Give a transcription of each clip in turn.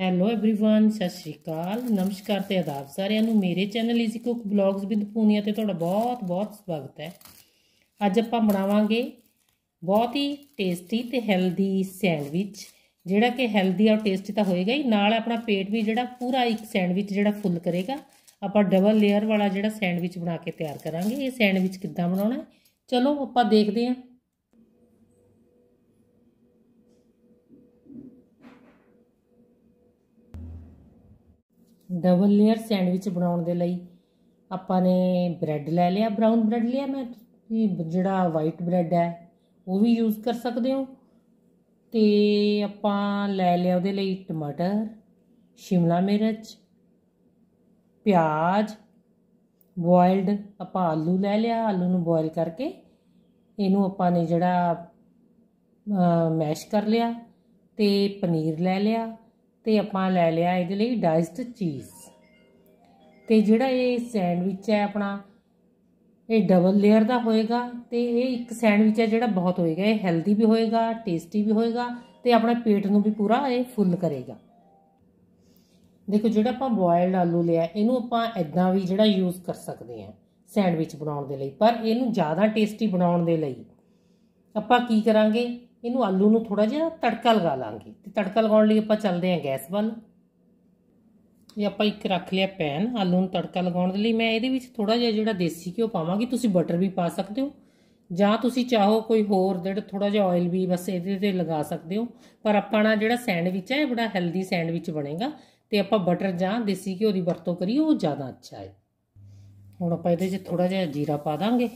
hello everyone ਸਤਿ ਸ਼੍ਰੀ ਅਕਾਲ ਨਮਸਕਾਰ ਤੇ ਆਦਾਬ ਸਾਰਿਆਂ ਨੂੰ ਮੇਰੇ channel easy cook blogs with Punia ਤੇ ਤੁਹਾਡਾ ਬਹੁਤ ਬਹੁਤ ਸਵਾਗਤ ਹੈ ਅੱਜ ਆਪਾਂ ਬਣਾਵਾਂਗੇ ਬਹੁਤ ਹੀ ਟੇਸਟੀ ਤੇ ਹੈਲਦੀ ਸੈਂਡਵਿਚ ਜਿਹੜਾ ਕਿ ਹੈਲਦੀ ਔਰ ਟੇਸਟੀ ਤਾਂ ਹੋਏਗਾ ਹੀ ਨਾਲ ਆਪਣਾ ਪੇਟ ਵੀ ਜਿਹੜਾ ਪੂਰਾ ਇੱਕ ਸੈਂਡਵਿਚ ਜਿਹੜਾ ਫੁੱਲ ਕਰੇਗਾ ਆਪਾਂ ਡਬਲ ਲੇਅਰ ਵਾਲਾ ਜਿਹੜਾ ਸੈਂਡਵਿਚ ਬਣਾ ਕੇ ਤਿਆਰ ਕਰਾਂਗੇ ਇਹ ਸੈਂਡਵਿਚ ਕਿੱਦਾਂ ਬਣਾਉਣਾ ਚਲੋ ਆਪਾਂ ਦੇਖਦੇ ਹਾਂ ਡਬਲ ਲੇਅਰ ਸੈਂਡਵਿਚ ਬਣਾਉਣ ਦੇ ਲਈ ਆਪਾਂ ਨੇ ਬ੍ਰੈਡ ਲੈ ਲਿਆ ਬ੍ਰਾਊਨ ਬ੍ਰੈਡ ਲਿਆ ਮੈਂ ਜਿਹੜਾ ਵਾਈਟ ਬ੍ਰੈਡ ਹੈ ਉਹ ਵੀ ਯੂਜ਼ ਕਰ ਸਕਦੇ ਹੋ ਤੇ ਆਪਾਂ ਲੈ ਲਿਆ ਉਹਦੇ ਲਈ ਟਮਾਟਰ ਸ਼ਿਮਲਾ ਮਿਰਚ ਪਿਆਜ਼ ਬੋਇਲਡ ਆਪਾਂ ਆਲੂ ਲੈ ਲਿਆ ਆਲੂ ਨੂੰ ਬੋਇਲ ਕਰਕੇ ਇਹਨੂੰ ਆਪਾਂ ਨੇ ਜਿਹੜਾ ਮੈਸ਼ ਕਰ ਲਿਆ ਤੇ ਪਨੀਰ ਲੈ ਲਿਆ ਤੇ ਆਪਾਂ ਲੈ ਲਿਆ ਇਹਦੇ ਲਈ ਡਾਈਸਡ ਚੀਜ਼ ਤੇ ਜਿਹੜਾ ਇਹ ਸੈਂਡਵਿਚ ਹੈ ਆਪਣਾ ਇਹ ਡਬਲ ਲੇਅਰ ਦਾ ਹੋਏਗਾ ਤੇ ਇਹ ਇੱਕ ਸੈਂਡਵਿਚ ਹੈ ਜਿਹੜਾ ਬਹੁਤ ਹੋਏਗਾ ਇਹ ਹੈਲਦੀ ਵੀ ਹੋਏਗਾ ਟੇਸਟੀ ਵੀ ਹੋਏਗਾ ਤੇ ਆਪਣੇ ਪੇਟ ਨੂੰ ਵੀ ਪੂਰਾ ਇਹ ਫੁੱਲ ਕਰੇਗਾ ਦੇਖੋ ਜਿਹੜਾ ਆਪਾਂ ਬੋਇਲਡ ਆਲੂ ਲਿਆ ਇਹਨੂੰ ਆਪਾਂ ਐਦਾਂ ਵੀ ਜਿਹੜਾ ਯੂਜ਼ ਕਰ ਸਕਦੇ ਹਾਂ ਸੈਂਡਵਿਚ ਬਣਾਉਣ ਦੇ ਲਈ ਪਰ ਇਹਨੂੰ ਜ਼ਿਆਦਾ ਟੇਸਟੀ ਬਣਾਉਣ ਦੇ ਲਈ ਆਪਾਂ ਕੀ ਕਰਾਂਗੇ ਇਹਨੂੰ ਆਲੂ ਨੂੰ ਥੋੜਾ ਜਿਹਾ ਤੜਕਾ ਲਗਾ ਲਾਂਗੇ ਤੇ ਤੜਕਾ ਲਗਾਉਣ ਲਈ ਆਪਾਂ ਚੱਲਦੇ ਹਾਂ ਗੈਸ ਵੱਲ ਇਹ ਆਪਾਂ ਇੱਕ ਰੱਖ ਲਿਆ ਪੈਨ ਆਲੂ ਨੂੰ ਤੜਕਾ ਲਗਾਉਣ ਦੇ ਲਈ ਮੈਂ ਇਹਦੇ ਵਿੱਚ ਥੋੜਾ ਜਿਹਾ ਜਿਹੜਾ ਦੇਸੀ ਘਿਓ ਪਾਵਾਂਗੀ ਤੁਸੀਂ ਬਟਰ ਵੀ ਪਾ ਸਕਦੇ ਹੋ ਜਾਂ ਤੁਸੀਂ ਚਾਹੋ ਕੋਈ ਹੋਰ ਜਿਹੜਾ ਥੋੜਾ ਜਿਹਾ ਆਇਲ ਵੀ ਬਸ ਇਹਦੇ ਤੇ ਲਗਾ ਸਕਦੇ ਹੋ ਪਰ ਆਪਣਾ ਜਿਹੜਾ ਸੈਂਡਵਿਚ ਹੈ ਇਹ ਬੜਾ ਹੈਲਦੀ ਸੈਂਡਵਿਚ ਬਣੇਗਾ ਤੇ ਆਪਾਂ ਬਟਰ ਜਾਂ ਦੇਸੀ ਘਿਓ ਦੀ ਵਰਤੋਂ ਕਰੀਏ ਉਹ ਜ਼ਿਆਦਾ ਅੱਛਾ ਹੈ ਹੁਣ ਆਪਾਂ ਇਹਦੇ 'ਚ ਥੋੜਾ ਜਿਹਾ ਜੀਰਾ ਪਾ ਦਾਂਗੇ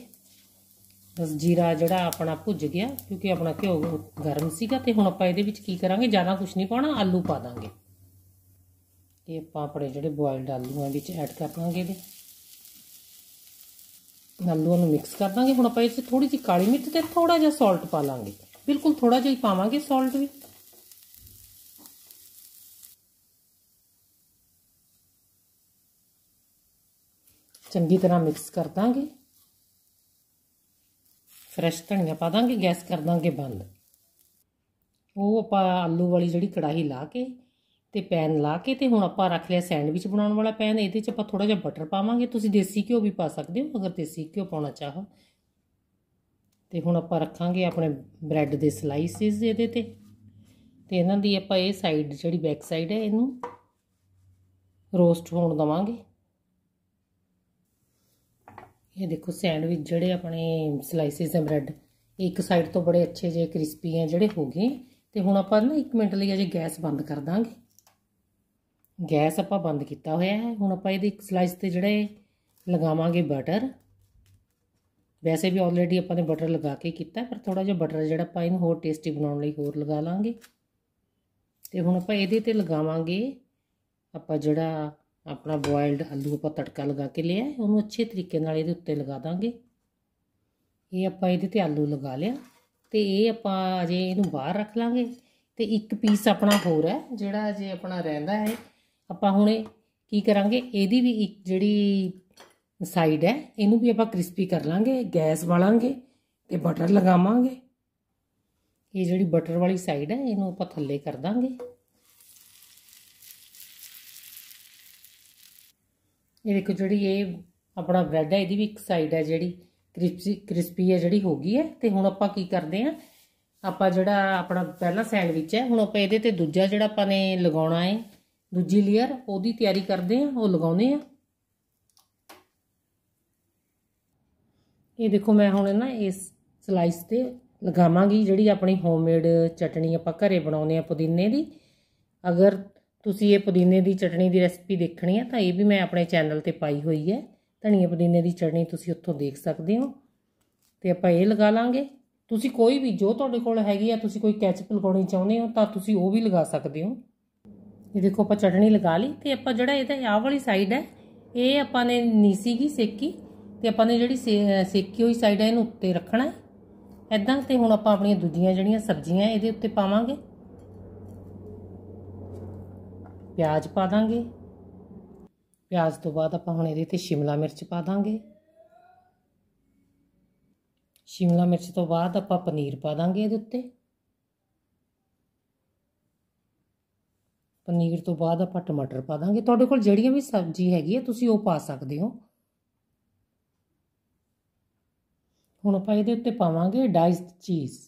ਬਸ ਜੀਰਾ ਜਿਹੜਾ ਆਪਣਾ ਭੁੱਜ ਗਿਆ ਕਿਉਂਕਿ ਆਪਣਾ ਘਿਓ ਗਰਮ ਸੀਗਾ ਤੇ ਹੁਣ ਆਪਾਂ ਇਹਦੇ ਵਿੱਚ ਕੀ ਕਰਾਂਗੇ ਜ਼ਿਆਦਾ ਕੁਝ ਨਹੀਂ ਪਾਉਣਾ ਆਲੂ ਪਾ ਦਾਂਗੇ ਇਹ ਆਪਾਂ ਆਪਣੇ ਜਿਹੜੇ ਬੋਇਲਡ ਆਲੂਆਂ ਵਿੱਚ ਐਡ ਕਰ ਦਾਂਗੇ ਇਹਦੇ ਆਲੂਆਂ ਨੂੰ ਮਿਕਸ ਕਰ ਦਾਂਗੇ ਹੁਣ ਆਪਾਂ ਇਸ ਥੋੜੀ ਜਿਹੀ ਕਾਲੀ ਮਿਰਚ ਤੇ ਥੋੜਾ ਜਿਹਾ ਸਾਲਟ ਪਾ ਲਾਂਗੇ ਬਿਲਕੁਲ ਥੋੜਾ ਜਿਹਾ ਹੀ ਪਾਵਾਂਗੇ ਸਾਲਟ ਵੀ ਚੰਗੀ ਤਰ੍ਹਾਂ ਮਿਕਸ ਕਰ ਦਾਂਗੇ ਫਰੈਸ਼ ਧਨੀਆ ਪਾ ਦਾਂਗੇ ਗੈਸ ਕਰ ਦਾਂਗੇ ਬੰਦ ਉਹ ਆਪਾਂ ਆਲੂ ਵਾਲੀ ਜਿਹੜੀ ਕੜਾਹੀ ਲਾ ਕੇ ਤੇ ਪੈਨ ਲਾ ਕੇ ਤੇ ਹੁਣ ਆਪਾਂ ਰੱਖ ਲਿਆ ਸੈਂਡਵਿਚ ਬਣਾਉਣ ਵਾਲਾ ਪੈਨ ਇਹਦੇ 'ਚ ਆਪਾਂ ਥੋੜਾ ਜਿਹਾ ਬਟਰ ਪਾਵਾਂਗੇ ਤੁਸੀਂ ਦੇਸੀ ਘਿਓ ਵੀ ਪਾ ਸਕਦੇ ਹੋ ਅਗਰ ਦੇਸੀ ਘਿਓ ਪਾਉਣਾ ਚਾਹੋ ਤੇ ਹੁਣ ਆਪਾਂ ਰੱਖਾਂਗੇ ਆਪਣੇ ਬ੍ਰੈਡ ਦੇ ਸਲਾਈਸਿਸ ਇਹਦੇ ਤੇ ਤੇ ਇਹਨਾਂ ਦੀ ਆਪਾਂ ਇਹ ਸਾਈਡ ਜਿਹੜੀ ਬੈਕ ਸਾਈਡ ਹੈ ਇਹਨੂੰ ਰੋਸਟ ਹੋਣ ਦਵਾਂਗੇ ਇਹ ਦੇਖੋ ਸੈਂਡਵਿਚ ਜਿਹੜੇ ਆਪਣੇ ਸਲਾਈਸਿਸ ਹੈ ਬ੍ਰੈਡ ਇੱਕ ਸਾਈਡ ਤੋਂ ਬੜੇ ਅੱਛੇ ਜੇ ਕ੍ਰਿਸਪੀ ਆ ਜਿਹੜੇ ਹੋ ਗਏ ਤੇ ਹੁਣ ਆਪਾਂ ਨਾ 1 ਮਿੰਟ ਲਈ ਅਜੇ ਗੈਸ ਬੰਦ ਕਰ ਦਾਂਗੇ ਗੈਸ ਆਪਾਂ ਬੰਦ ਕੀਤਾ ਹੋਇਆ ਹੈ ਹੁਣ ਆਪਾਂ ਇਹਦੇ ਇੱਕ ਸਲਾਈਸ ਤੇ ਜਿਹੜੇ ਲਗਾਵਾਂਗੇ ਬਟਰ ਵੈਸੇ ਵੀ ਆਲਰੇਡੀ ਆਪਾਂ ਨੇ ਬਟਰ ਲਗਾ ਕੇ ਕੀਤਾ ਪਰ ਥੋੜਾ ਜਿਹਾ ਬਟਰ ਜਿਹੜਾ ਆਪਾਂ ਇਹਨੂੰ ਹੋਰ ਟੇਸਟੀ ਬਣਾਉਣ ਲਈ ਹੋਰ ਲਗਾ ਲਾਂਗੇ ਤੇ ਹੁਣ ਆਪਾਂ ਇਹਦੇ ਤੇ ਲਗਾਵਾਂਗੇ ਆਪਾਂ ਜਿਹੜਾ ਆਪਣਾ ਬੋਇਲਡ ਆਲੂ ਆਪਾਂ ਤੜਕਾ ਲਗਾ ਕੇ ਲਿਆ ਉਹਨੂੰ ਅੱਛੇ ਤਰੀਕੇ ਨਾਲ ਇਹਦੇ ਉੱਤੇ ਲਗਾ ਦਾਂਗੇ ਇਹ ਆਪਾਂ ਇਹਦੇ ਤੇ ਆਲੂ ਲਗਾ ਲਿਆ ਤੇ ਇਹ ਆਪਾਂ ਅਜੇ ਇਹਨੂੰ ਬਾਹਰ ਰੱਖ ਲਾਂਗੇ ਤੇ ਇੱਕ ਪੀਸ ਆਪਣਾ ਹੋਰ ਹੈ ਜਿਹੜਾ ਅਜੇ ਆਪਣਾ ਰਹਿੰਦਾ ਹੈ ਆਪਾਂ ਹੁਣੇ ਕੀ ਕਰਾਂਗੇ ਇਹਦੀ ਵੀ ਇੱਕ ਜਿਹੜੀ ਸਾਈਡ ਹੈ ਇਹਨੂੰ ਵੀ ਆਪਾਂ ਕ੍ਰਿਸਪੀ ਕਰ ਲਾਂਗੇ ਗੈਸ ਬਾਲਾਂਗੇ ਤੇ ਬਟਰ ਲਗਾਵਾਂਗੇ ਇਹ ਜਿਹੜੀ ਬਟਰ ਵਾਲੀ ਸਾਈਡ ਹੈ ਇਹਨੂੰ ਆਪਾਂ ਥੱਲੇ ਕਰ ਦਾਂਗੇ ਇਹ ਦੇਖੋ ਜਿਹੜੀ ਇਹ ਆਪਣਾ ਬ੍ਰੈਡ ਹੈ ਇਹਦੀ ਵੀ ਇੱਕ ਸਾਈਡ ਹੈ ਜਿਹੜੀ ਕ੍ਰਿਸਪੀ ਕ੍ਰਿਸਪੀ ਹੈ ਜਿਹੜੀ ਹੋ ਗਈ ਹੈ ਤੇ ਹੁਣ ਆਪਾਂ ਕੀ ਕਰਦੇ ਆ ਆਪਾਂ ਜਿਹੜਾ ਆਪਣਾ ਪਹਿਲਾ ਸੈਂਡਵਿਚ ਹੈ ਹੁਣ ਆਪਾਂ ਇਹਦੇ ਤੇ ਦੂਜਾ ਜਿਹੜਾ ਆਪਾਂ ਨੇ ਲਗਾਉਣਾ ਹੈ ਦੂਜੀ ਲੇਅਰ ਉਹਦੀ ਤਿਆਰੀ ਕਰਦੇ ਆ ਉਹ ਲਗਾਉਨੇ ਆ ਇਹ ਦੇਖੋ ਮੈਂ ਹੁਣ ਨਾ ਇਸ ਸਲਾਈਸ ਤੇ ਲਗਾਵਾਂਗੀ ਜਿਹੜੀ ਆਪਣੀ ਹੋਮਮੇਡ ਚਟਣੀ ਆਪਾਂ ਘਰੇ ਬਣਾਉਂਦੇ ਆ ਪੁਦੀਨੇ ਦੀ ਅਗਰ ਤੁਸੀਂ ਇਹ ਪੁਦੀਨੇ ਦੀ ਚਟਣੀ ਦੀ ਰੈਸਪੀ ਦੇਖਣੀ ਹੈ ਤਾਂ ਇਹ ਵੀ ਮੈਂ ਆਪਣੇ ਚੈਨਲ ਤੇ ਪਾਈ ਹੋਈ ਹੈ ਧਨੀਆ ਪੁਦੀਨੇ ਦੀ ਚਟਣੀ ਤੁਸੀਂ ਉੱਥੋਂ ਦੇਖ ਸਕਦੇ ਹੋ ਤੇ ਆਪਾਂ ਇਹ ਲਗਾ ਲਾਂਗੇ ਤੁਸੀਂ ਕੋਈ ਵੀ ਜੋ ਤੁਹਾਡੇ ਕੋਲ ਹੈਗੀ ਆ ਤੁਸੀਂ ਕੋਈ ਕੈਚਪ ਲਗਾਉਣੀ ਚਾਹੁੰਦੇ ਹੋ ਤਾਂ ਤੁਸੀਂ ਉਹ ਵੀ ਲਗਾ ਸਕਦੇ ਹੋ ਇਹ ਦੇਖੋ ਆਪਾਂ ਚਟਣੀ ਲਗਾ ਲਈ ਤੇ ਆਪਾਂ ਜਿਹੜਾ ਇਹਦਾ ਆਹ ਵਾਲੀ ਸਾਈਡ ਹੈ ਇਹ ਆਪਾਂ ਨੇ ਨੀਸੀ ਕੀ ਸੇਕੀ ਤੇ ਆਪਾਂ ਨੇ ਜਿਹੜੀ ਸੇਕੀ ਹੋਈ ਸਾਈਡ ਹੈ ਇਹਨੂੰ ਉੱਤੇ ਰੱਖਣਾ ਹੈ ਐਦਾਂ ਤੇ ਹੁਣ ਆਪਾਂ ਆਪਣੀਆਂ ਦੂਜੀਆਂ ਜਿਹੜੀਆਂ ਸਬਜ਼ੀਆਂ ਇਹਦੇ ਉੱਤੇ ਪਾਵਾਂਗੇ ਪਿਆਜ਼ ਪਾ ਦਾਂਗੇ ਪਿਆਜ਼ ਤੋਂ ਬਾਅਦ ਆਪਾਂ ਹੁਣ ਇਹਦੇ ਤੇ ਸ਼ਿਮਲਾ ਮਿਰਚ ਪਾ ਦਾਂਗੇ ਸ਼ਿਮਲਾ ਮਿਰਚ ਤੋਂ ਬਾਅਦ ਆਪਾਂ ਪਨੀਰ ਪਾ ਦਾਂਗੇ ਇਹਦੇ ਉੱਤੇ ਪਨੀਰ ਤੋਂ ਬਾਅਦ ਆਪਾਂ ਟਮਾਟਰ ਪਾ ਦਾਂਗੇ ਤੁਹਾਡੇ ਕੋਲ ਜਿਹੜੀਆਂ ਵੀ ਸਬਜ਼ੀ ਹੈਗੀ ਹੈ ਤੁਸੀਂ ਉਹ ਪਾ ਸਕਦੇ ਹੋ ਹੁਣ ਆਪਾਂ ਇਹਦੇ ਉੱਤੇ ਪਾਵਾਂਗੇ ਡਾਈਸਡ ਚੀਜ਼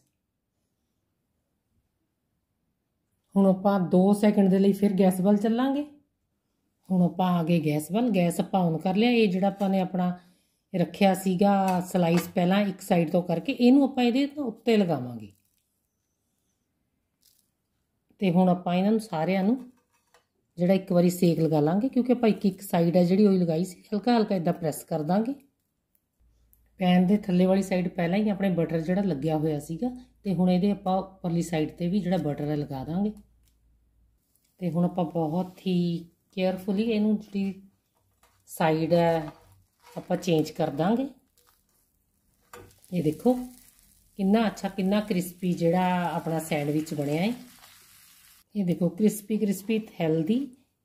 ਹੁਣ ਆਪਾਂ 2 ਸੈਕਿੰਡ ਦੇ ਲਈ ਫਿਰ ਗੈਸ ਵੱਲ ਚੱਲਾਂਗੇ ਹੁਣ ਆਪਾਂ ਆ ਗਏ ਗੈਸ ਵੱਲ ਗੈਸ ਆਪਾਂ ਔਨ ਕਰ ਲਿਆ ਇਹ ਜਿਹੜਾ ਆਪਾਂ ਨੇ ਆਪਣਾ ਰੱਖਿਆ ਸੀਗਾ ਸਲਾਈਸ ਪਹਿਲਾਂ ਇੱਕ ਸਾਈਡ ਤੋਂ ਕਰਕੇ ਇਹਨੂੰ ਆਪਾਂ ਇਹਦੇ ਉੱਤੇ ਲਗਾਵਾਂਗੇ ਤੇ ਹੁਣ ਆਪਾਂ ਇਹਨਾਂ ਨੂੰ ਸਾਰਿਆਂ ਨੂੰ ਜਿਹੜਾ ਇੱਕ ਵਾਰੀ ਸੇਕ ਲਗਾ ਲਾਂਗੇ ਕਿਉਂਕਿ ਆਪਾਂ ਇੱਕ ਇੱਕ ਸਾਈਡ ਹੈ ਜਿਹੜੀ ਹੀ ਲਗਾਈ ਸੀ ਹਲਕਾ ਹਲਕਾ ਇਦਾਂ ਪ੍ਰੈਸ ਕਰ ਦਾਂਗੇ ਪੈਨ ਦੇ ਥੱਲੇ ਵਾਲੀ ਸਾਈਡ ਪਹਿਲਾਂ ਹੀ ਆਪਣੇ ਬਟਰ ਜਿਹੜਾ ਲੱਗਿਆ ਹੋਇਆ ਸੀਗਾ ਤੇ ਹੁਣ ਇਹਦੇ ਆਪਾਂ ਉੱਪਰਲੀ ਸਾਈਡ ਤੇ ਵੀ ਜਿਹੜਾ ਬਟਰ ਹੈ ਲਗਾ ਦਾਂਗੇ ਤੇ ਹੁਣ ਆਪਾਂ ਬਹੁਤ ਹੀ ਕੇਅਰਫੁਲੀ ਇਹਨੂੰ ਜਿਹੜੀ ਸਾਈਡ ਹੈ ਆਪਾਂ ਚੇਂਜ ਕਰ ਦਾਂਗੇ ਇਹ ਦੇਖੋ ਕਿੰਨਾ ਅੱਛਾ ਕਿੰਨਾ ਕ੍ਰਿਸਪੀ ਜਿਹੜਾ ਆਪਣਾ ਸੈਂਡਵਿਚ ਬਣਿਆ ਹੈ ਇਹ ਦੇਖੋ ਕ੍ਰਿਸਪੀ ਕ੍ਰਿਸਪੀ ਹੈਲਦੀ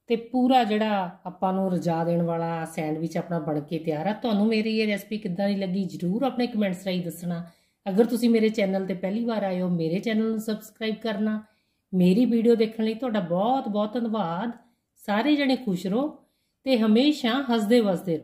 ਤੇ ਪੂਰਾ ਜਿਹੜਾ ਆਪਾਂ ਨੂੰ ਰਜਾ ਦੇਣ ਵਾਲਾ ਸੈਂਡਵਿਚ ਆਪਣਾ ਬਣ ਕੇ ਤਿਆਰ ਆ ਤੁਹਾਨੂੰ ਮੇਰੀ ਇਹ ਰੈਸਪੀ ਕਿੱਦਾਂ ਦੀ ਲੱਗੀ ਜਰੂਰ ਆਪਣੇ ਕਮੈਂਟਸ ਰਾਹੀਂ ਦੱਸਣਾ ਅਗਰ ਤੁਸੀਂ ਮੇਰੇ ਚੈਨਲ ਤੇ ਪਹਿਲੀ ਵਾਰ ਆਏ ਹੋ ਮੇਰੇ ਚੈਨਲ ਨੂੰ ਸਬਸਕ੍ਰਾਈਬ ਕਰਨਾ ਮੇਰੀ ਵੀਡੀਓ ਦੇਖਣ ਲਈ ਤੁਹਾਡਾ ਬਹੁਤ ਬਹੁਤ ਧੰਨਵਾਦ ਸਾਰੇ ਜਣੇ ਖੁਸ਼ ਰਹੋ ਤੇ ਹਮੇਸ਼ਾ ਹੱਸਦੇ ਵਸਦੇ ਰਹੋ